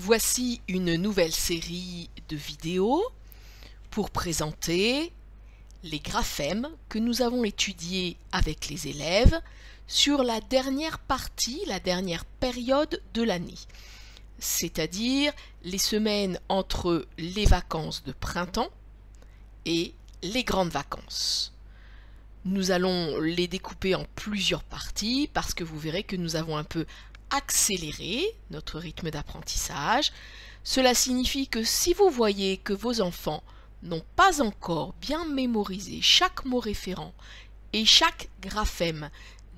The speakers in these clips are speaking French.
Voici une nouvelle série de vidéos pour présenter les graphèmes que nous avons étudiés avec les élèves sur la dernière partie, la dernière période de l'année, c'est-à-dire les semaines entre les vacances de printemps et les grandes vacances. Nous allons les découper en plusieurs parties parce que vous verrez que nous avons un peu accélérer notre rythme d'apprentissage. Cela signifie que si vous voyez que vos enfants n'ont pas encore bien mémorisé chaque mot référent et chaque graphème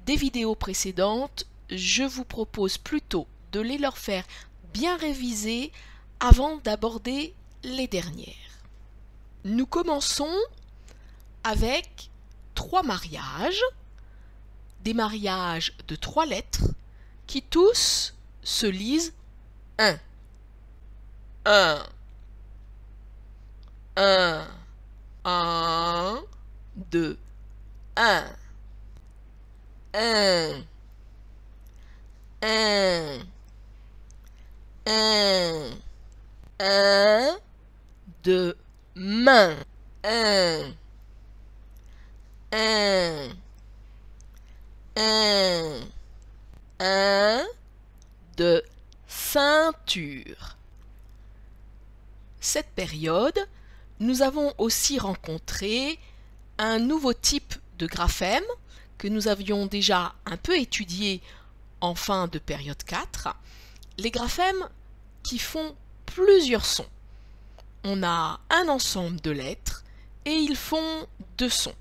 des vidéos précédentes, je vous propose plutôt de les leur faire bien réviser avant d'aborder les dernières. Nous commençons avec trois mariages, des mariages de trois lettres qui tous se lisent un. Un. Un. Un. Deux. Un. Un. Un. Un. Un. Deux. Main. Un. Un. Un. Cette période, nous avons aussi rencontré un nouveau type de graphèmes que nous avions déjà un peu étudié en fin de période 4, les graphèmes qui font plusieurs sons. On a un ensemble de lettres et ils font deux sons.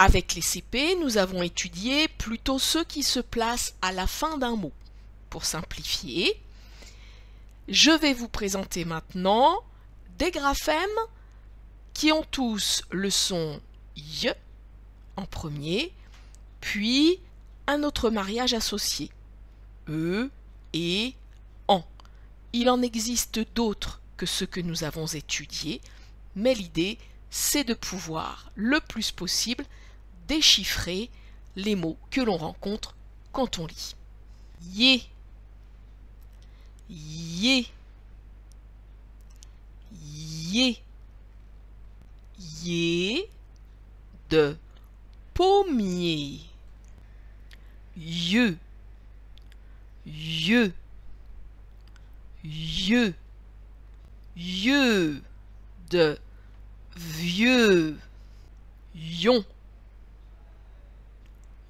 Avec les CP, nous avons étudié plutôt ceux qui se placent à la fin d'un mot pour simplifier. Je vais vous présenter maintenant des graphèmes qui ont tous le son y en premier, puis un autre mariage associé, e et en. Il en existe d'autres que ceux que nous avons étudiés, mais l'idée c'est de pouvoir le plus possible déchiffrer les mots que l'on rencontre quand on lit. Yé. Yé. Yé de pommier. Yeux. Yeux. Yeux. Yeux de vieux. Yon.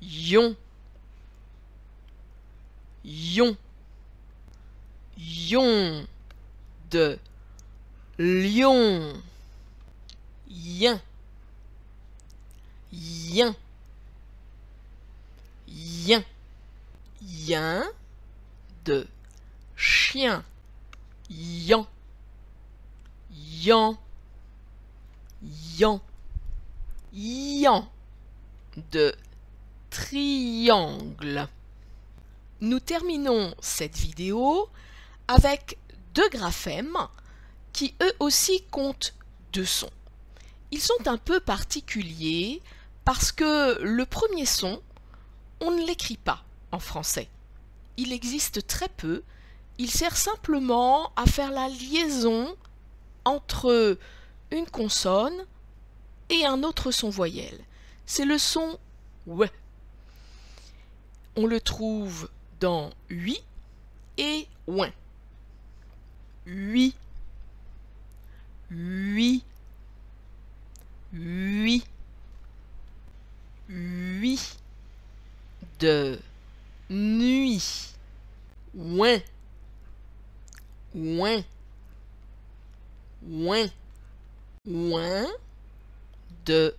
Yon. Yon. Yon de lion yin yin yin de chien yan yan yan yan de triangle nous terminons cette vidéo avec deux graphèmes qui eux aussi comptent deux sons. Ils sont un peu particuliers parce que le premier son, on ne l'écrit pas en français. Il existe très peu, il sert simplement à faire la liaison entre une consonne et un autre son voyelle. C'est le son W. On le trouve dans OUI et ouin huit, huit, huit, huit de nuit, ouin, ouin, ouin, ouin de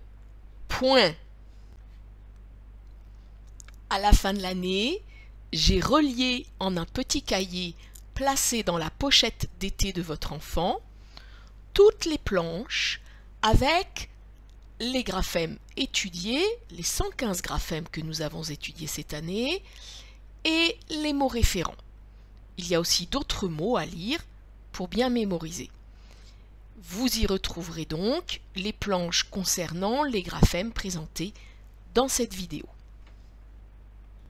point. À la fin de l'année, j'ai relié en un petit cahier placez dans la pochette d'été de votre enfant toutes les planches avec les graphèmes étudiés, les 115 graphèmes que nous avons étudiés cette année, et les mots référents. Il y a aussi d'autres mots à lire pour bien mémoriser. Vous y retrouverez donc les planches concernant les graphèmes présentés dans cette vidéo.